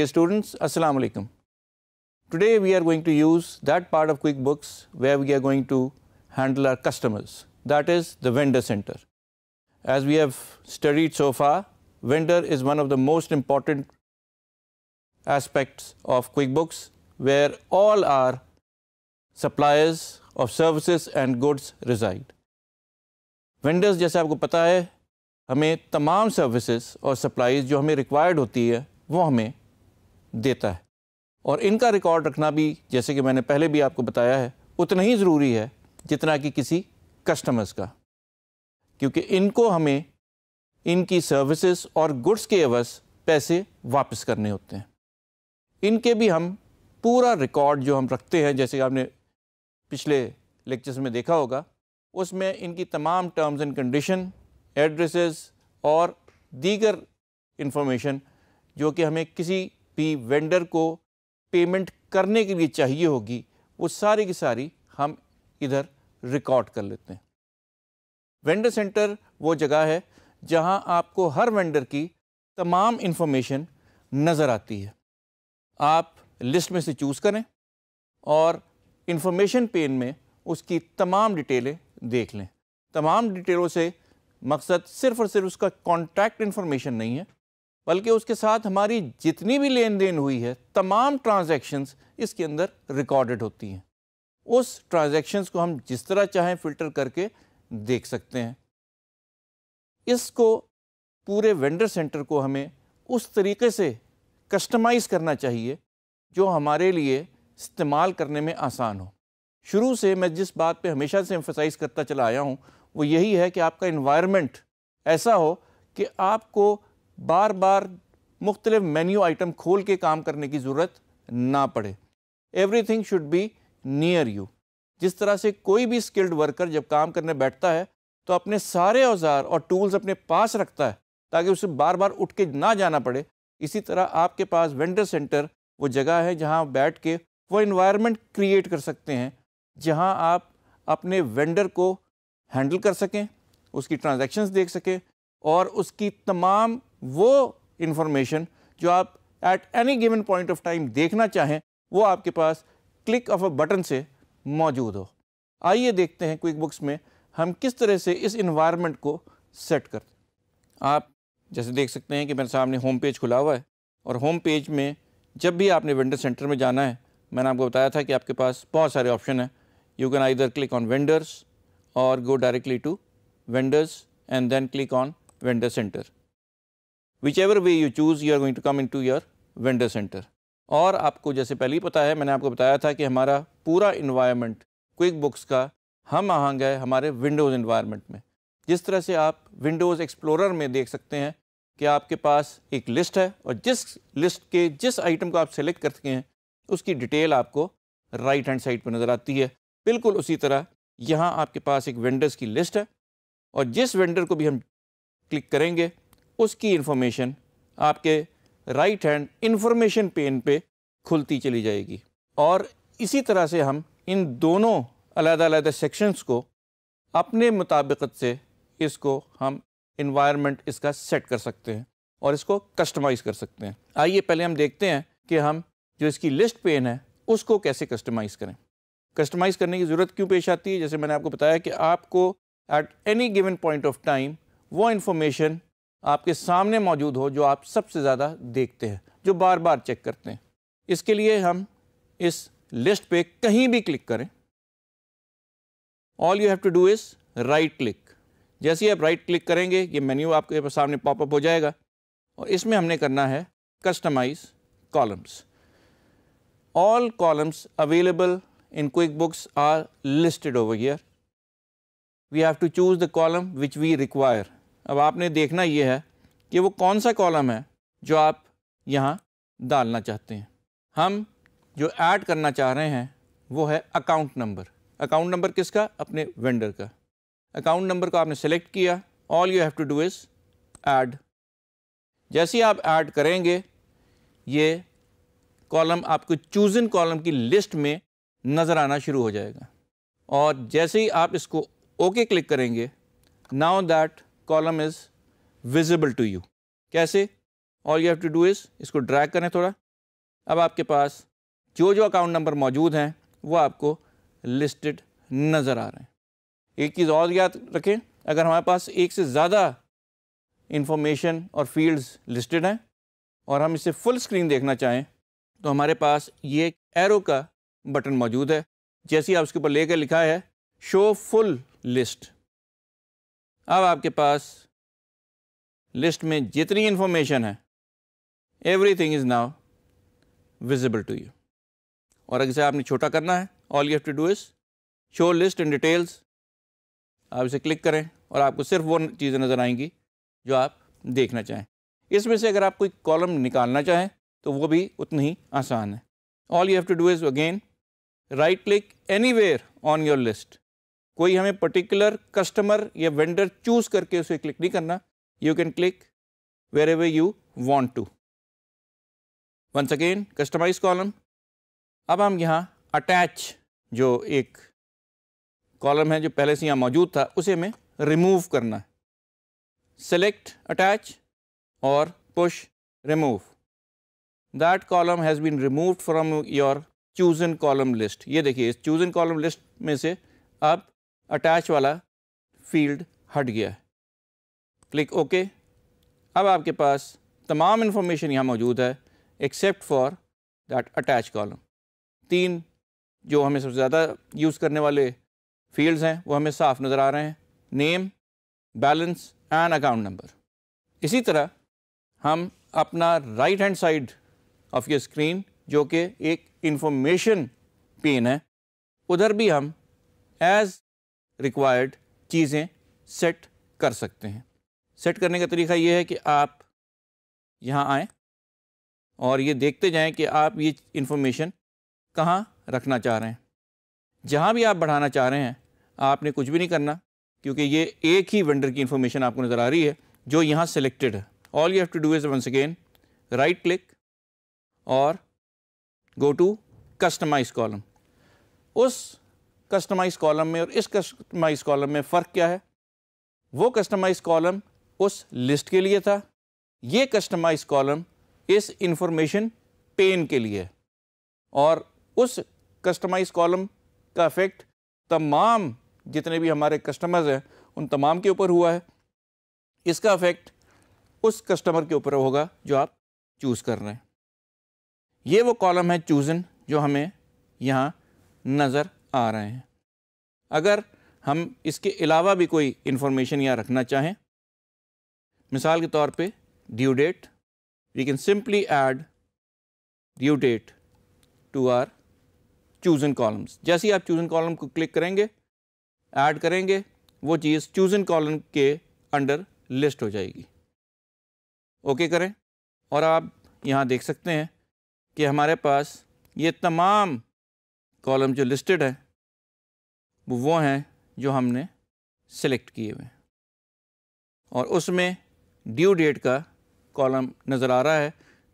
Dear students, Assalamu alaikum. Today we are going to use that part of QuickBooks where we are going to handle our customers, that is the vendor center. As we have studied so far, vendor is one of the most important aspects of QuickBooks where all our suppliers of services and goods reside. Vendors, as you know, we हमें all services services supplies supplies हमें we होती देता है और इनका record रखना भी जैसे कि मैंने पहले भी आपको बताया है उतना ही ज़रूरी है जितना कि किसी कस्टमर्स का क्योंकि इनको हमें इनकी सर्विसेज और गुड्स के अवस पैसे वापस करने होते हैं इनके भी हम पूरा रिकॉर्ड जो हम रखते हैं जैसे कि आपने पिछले लेक्चर्स में देखा होगा उसमें इनकी तमाम टर्म्स एंड कंडीशन एड्रेसेस और दीगर इन्फॉर्मेशन जो कि हमें किसी भी वेंडर को पेमेंट करने के लिए चाहिए होगी वो सारी की सारी हम इधर रिकॉर्ड कर लेते हैं वेंडर सेंटर वो जगह है जहां आपको हर वेंडर की तमाम इन्फॉर्मेशन नज़र आती है आप लिस्ट में से चूज़ करें और इन्फॉर्मेशन पेन में उसकी तमाम डिटेलें देख लें तमाम डिटेलों से मकसद सिर्फ़ और सिर्फ उसका कॉन्टैक्ट इन्फॉर्मेशन नहीं है बल्कि उसके साथ हमारी जितनी भी लेन देन हुई है तमाम ट्रांज़ेक्शन्स इसके अंदर रिकॉर्डेड होती हैं उस ट्रांज़ेक्शन्स को हम जिस तरह चाहें फ़िल्टर करके देख सकते हैं इसको पूरे वेंडर सेंटर को हमें उस तरीके से कस्टमाइज़ करना चाहिए जो हमारे लिए इस्तेमाल करने में आसान हो शुरू से मैं जिस बात पे हमेशा से एम्फोसाइज करता चला आया हूँ वो यही है कि आपका इन्वायरमेंट ऐसा हो कि आपको बार बार मुख्तलिफ मेन्यू आइटम खोल के काम करने की ज़रूरत ना पड़े everything should be near you जिस तरह से कोई भी स्किल्ड वर्कर जब काम करने बैठता है तो अपने सारे औजार और टूल्स अपने पास रखता है ताकि उसे बार बार उठ के ना जाना पड़े इसी तरह आपके पास वेंडर सेंटर वो जगह है जहाँ बैठ के वो इन्वायरमेंट क्रिएट कर सकते हैं जहाँ आप अपने वेंडर को हैंडल कर सकें उसकी ट्रांज़ेक्शन्स देख सकें और उसकी तमाम वो इंफॉर्मेशन जो आप at any given point of time देखना चाहें वो आपके पास क्लिक ऑफ अ बटन से मौजूद हो आइए देखते हैं क्विक बुक्स में हम किस तरह से इस इन्वायरमेंट को सेट कर आप जैसे देख सकते हैं कि मेरे सामने होम पेज खुला हुआ है और होम पेज में जब भी आपने वेंडर सेंटर में जाना है मैंने आपको बताया था कि आपके पास बहुत सारे ऑप्शन हैं you can either click on vendors और go directly to vendors and then click on vendor center which whichever way you choose you are to come in to your vendor center और आपको जैसे पहले ही पता है मैंने आपको बताया था कि हमारा पूरा इन्वायरमेंट क्विक बुक्स का हम आहंग गए हमारे विंडोज़ इन्वायरमेंट में जिस तरह से आप विंडोज़ एक्सप्लोर में देख सकते हैं कि आपके पास एक लिस्ट है और जिस लिस्ट के जिस आइटम को आप सेलेक्ट करते हैं उसकी डिटेल आपको राइट हैंड साइड पर नज़र आती है बिल्कुल उसी तरह यहाँ आपके पास एक वेंडर्स की लिस्ट है और जिस वेंडर को भी हम क्लिक करेंगे उसकी इन्फॉर्मेशन आपके राइट हैंड इन्फॉर्मेशन पेन पे खुलती चली जाएगी और इसी तरह से हम इन दोनों अलग-अलग सेक्शंस को अपने मुताबिकत से इसको हम इन्वायरमेंट इसका सेट कर सकते हैं और इसको कस्टमाइज़ कर सकते हैं आइए पहले हम देखते हैं कि हम जो इसकी लिस्ट पेन है उसको कैसे कस्टमाइज़ करें कस्टमाइज़ करने की ज़रूरत क्यों पेश आती है जैसे मैंने आपको बताया कि आपको at any given point of time वो इन्फॉर्मेशन आपके सामने मौजूद हो जो आप सबसे ज़्यादा देखते हैं जो बार बार चेक करते हैं इसके लिए हम इस लिस्ट पे कहीं भी क्लिक करें all you have to do is right click जैसे ही आप राइट क्लिक करेंगे ये मेन्यू आपके सामने पॉपअप हो जाएगा और इसमें हमने करना है customize columns all columns available in QuickBooks are listed over here we have to choose the column which we require अब आपने देखना ये है कि वो कौन सा कॉलम है जो आप यहाँ डालना चाहते हैं हम जो ऐड करना चाह रहे हैं वो है अकाउंट नंबर अकाउंट नंबर किसका अपने वेंडर का अकाउंट नंबर को आपने सेलेक्ट किया all you have to do is add जैसे ही आप ऐड करेंगे ये कॉलम आपको चूज इन कॉलम की लिस्ट में नज़र आना शुरू हो जाएगा और जैसे ही आप इसको ओके क्लिक करेंगे now that column is visible to you. कैसे all you have to do is इसको ड्रैग करें थोड़ा अब आपके पास जो जो अकाउंट नंबर मौजूद हैं वो आपको लिस्टेड नज़र आ रहे हैं एक चीज़ और याद रखें अगर हमारे पास एक से ज़्यादा इंफॉर्मेशन और फील्ड्स लिस्टेड हैं और हम इसे फुल स्क्रीन देखना चाहें तो हमारे पास ये एरो का बटन मौजूद है जैसे आप उसके ऊपर लेकर लिखा है शो फुल लिस्ट अब आपके पास लिस्ट में जितनी इन्फॉर्मेशन है everything is now visible to you और अगर आपने छोटा करना है all you have to do is show list in details आप इसे क्लिक करें और आपको सिर्फ वो चीज़ें नज़र आएंगी जो आप देखना चाहें इसमें से अगर आप कोई कॉलम निकालना चाहें तो वो भी उतनी ही आसान है all you have to do is again right click anywhere on your list कोई हमें पर्टिकुलर कस्टमर या वेंडर चूज करके उसे क्लिक नहीं करना you can click wherever you want to once again customize column अब हम यहाँ अटैच जो एक कॉलम है जो पहले से यहाँ मौजूद था उसे हमें रिमूव करना है अटैच और push remove that column has been remove removed your your chosen column list ये देखिए इस चूजन कॉलम लिस्ट में से अब अटैच वाला फील्ड हट गया है क्लिक ओके अब आपके पास तमाम इन्फॉर्मेशन यहाँ मौजूद है except for that attach column तीन जो हमें सबसे ज़्यादा यूज़ करने वाले फील्ड्स हैं वो हमें साफ नज़र आ रहे हैं name balance and account number इसी तरह हम अपना राइट हैंड साइड ऑफ ये स्क्रीन जो कि एक इंफॉर्मेशन पेन है उधर भी हम एज रिक्वायर्ड चीज़ें सेट कर सकते हैं सेट करने का तरीका ये है कि आप यहाँ आएँ और ये देखते जाएं कि आप ये इन्फॉर्मेशन कहाँ रखना चाह रहे हैं जहाँ भी आप बढ़ाना चाह रहे हैं आपने कुछ भी नहीं करना क्योंकि ये एक ही वेंडर की इन्फॉर्मेशन आपको नज़र आ रही है जो यहाँ सेलेक्टेड है all you have to do is once again right click और गो टू कस्टमाइज कॉलम उस कस्टमाइज कॉलम में और इस कस्टमाइज कॉलम में फ़र्क क्या है वो कस्टमाइज कॉलम उस लिस्ट के लिए था ये कस्टमाइज कॉलम इस इंफॉर्मेशन पेन के लिए और उस कस्टमाइज कॉलम का इफ़ेक्ट तमाम जितने भी हमारे कस्टमर्स हैं उन तमाम के ऊपर हुआ है इसका इफ़ेक्ट उस कस्टमर के ऊपर होगा जो आप चूज़ कर रहे हैं ये वो कॉलम है चूज़न जो हमें यहाँ नज़र आ रहे हैं अगर हम इसके अलावा भी कोई इन्फॉर्मेशन यहाँ रखना चाहें मिसाल के तौर पे due date we can simply add due date to our chosen columns जैसे ही आप चूजन कॉलम को क्लिक करेंगे ऐड करेंगे वो चीज़ चूज इन कॉलम के अंडर लिस्ट हो जाएगी ओके okay करें और आप यहाँ देख सकते हैं कि हमारे पास ये तमाम कॉलम जो लिस्टेड हैं वो वो हैं जो हमने सेलेक्ट किए हुए हैं और उसमें ड्यू डेट का कॉलम नज़र आ रहा है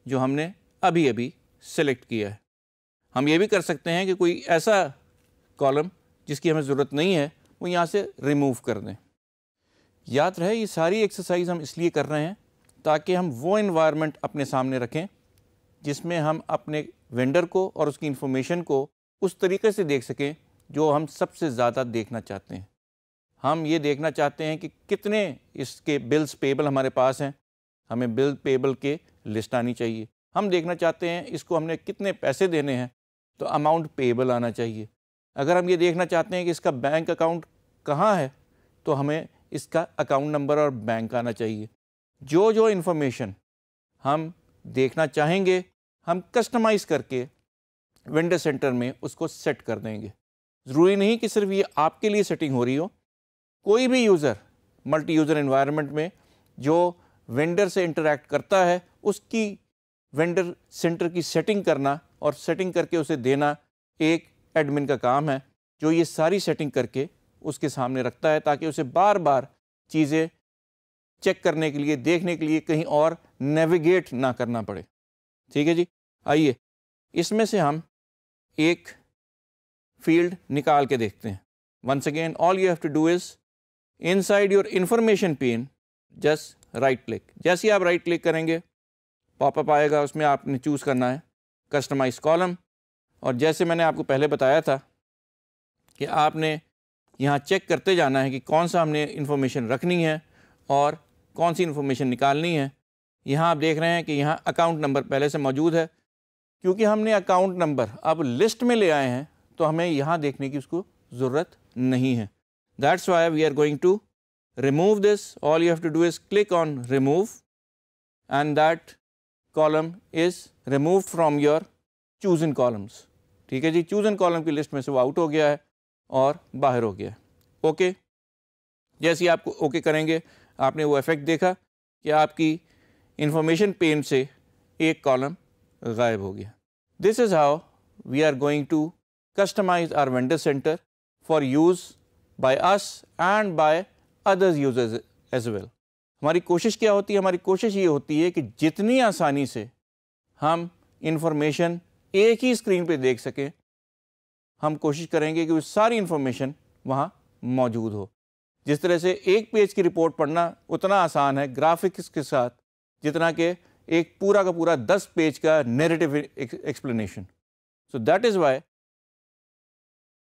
जो हमने अभी अभी सेलेक्ट किया है हम ये भी कर सकते हैं कि कोई ऐसा कॉलम जिसकी हमें ज़रूरत नहीं है वो यहाँ से रिमूव कर दें याद रहे ये सारी एक्सरसाइज हम इसलिए कर रहे हैं ताकि हम वो इन्वायरमेंट अपने सामने रखें जिसमें हम अपने वेंडर को और उसकी इन्फॉर्मेशन को उस तरीके से देख सकें जो हम सबसे ज़्यादा देखना चाहते हैं हम ये देखना चाहते हैं कि कितने इसके बिल्स पेबल हमारे पास हैं हमें बिल पेबल के लिस्ट आनी चाहिए हम देखना चाहते हैं इसको हमने कितने पैसे देने हैं तो अमाउंट पेबल आना चाहिए अगर हम ये देखना चाहते हैं कि इसका बैंक अकाउंट कहाँ है तो हमें इसका अकाउंट नंबर और बैंक आना चाहिए जो जो इन्फॉर्मेशन हम देखना चाहेंगे हम कस्टमाइज़ करके वेंडर सेंटर में उसको सेट कर देंगे ज़रूरी नहीं कि सिर्फ ये आपके लिए सेटिंग हो रही हो कोई भी यूज़र मल्टी यूज़र इन्वायरमेंट में जो वेंडर से इंटरेक्ट करता है उसकी वेंडर सेंटर की सेटिंग करना और सेटिंग करके उसे देना एक एडमिन का काम है जो ये सारी सेटिंग करके उसके सामने रखता है ताकि उसे बार बार चीज़ें चेक करने के लिए देखने के लिए कहीं और नेविगेट ना करना पड़े ठीक है जी आइए इसमें से हम एक फील्ड निकाल के देखते हैं once again all you have to do is inside your information pane just right click जैसे ही आप right क्लिक करेंगे पॉपअप आएगा उसमें आपने चूज़ करना है कस्टमाइज कॉलम और जैसे मैंने आपको पहले बताया था कि आपने यहाँ चेक करते जाना है कि कौन सा हमने इन्फॉर्मेशन रखनी है और कौन सी इन्फॉर्मेशन निकालनी है यहाँ आप देख रहे हैं कि यहाँ अकाउंट नंबर पहले से मौजूद है क्योंकि हमने अकाउंट नंबर अब लिस्ट में ले आए हैं तो हमें यहाँ देखने की उसको ज़रूरत नहीं है that's why we are going to remove this all you have to do is click on remove and that column is remove from your chosen columns ठीक है जी चूज इन कॉलम की लिस्ट में से वो out हो गया है और बाहर हो गया है ओके जैसे ही आप ओके okay करेंगे आपने वो इफेक्ट देखा कि आपकी इंफॉर्मेशन पेन से एक कॉलम गायब हो गया this is how we are going to customize our vendor center for use by us and by others users as well. हमारी कोशिश क्या होती है हमारी कोशिश ये होती है कि जितनी आसानी से हम इंफॉर्मेशन एक ही स्क्रीन पे देख सकें हम कोशिश करेंगे कि वो सारी इन्फॉर्मेशन वहाँ मौजूद हो जिस तरह से एक पेज की रिपोर्ट पढ़ना उतना आसान है ग्राफिक्स के साथ जितना कि एक पूरा का पूरा दस पेज का narrative explanation so that is why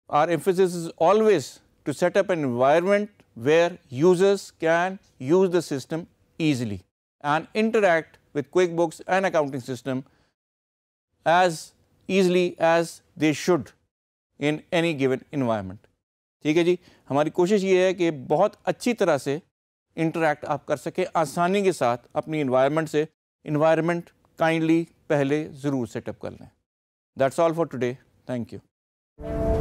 Our emphasis is always to set up an environment where users can use the system easily and interact with QuickBooks and accounting system as easily as they should in any given environment. ठीक है जी हमारी कोशिश ये है कि बहुत अच्छी तरह से इंटरेक्ट आप कर सकें आसानी के साथ अपनी इन्वायरमेंट से इन्वायरमेंट काइंडली पहले ज़रूर सेटअप कर लें that's all for today Thank you.